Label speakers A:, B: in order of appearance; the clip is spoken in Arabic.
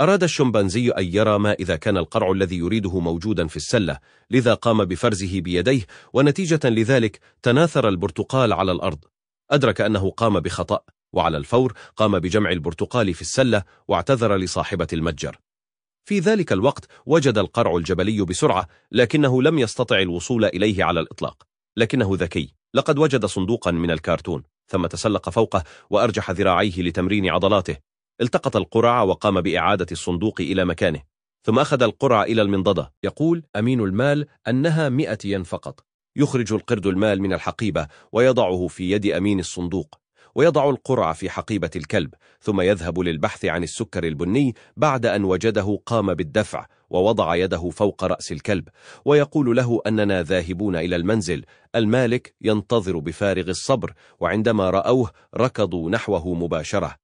A: أراد الشمبانزي أن يرى ما إذا كان القرع الذي يريده موجودا في السلة لذا قام بفرزه بيديه ونتيجة لذلك تناثر البرتقال على الأرض أدرك أنه قام بخطأ وعلى الفور قام بجمع البرتقال في السلة واعتذر لصاحبة المتجر في ذلك الوقت وجد القرع الجبلي بسرعة لكنه لم يستطع الوصول إليه على الإطلاق لكنه ذكي لقد وجد صندوقا من الكارتون ثم تسلق فوقه وأرجح ذراعيه لتمرين عضلاته التقط القرع وقام بإعادة الصندوق إلى مكانه ثم أخذ القرع إلى المنضدة يقول أمين المال أنها مئة ين فقط يخرج القرد المال من الحقيبة ويضعه في يد أمين الصندوق ويضع القرع في حقيبة الكلب ثم يذهب للبحث عن السكر البني بعد أن وجده قام بالدفع ووضع يده فوق رأس الكلب ويقول له أننا ذاهبون إلى المنزل المالك ينتظر بفارغ الصبر وعندما رأوه ركضوا نحوه مباشرة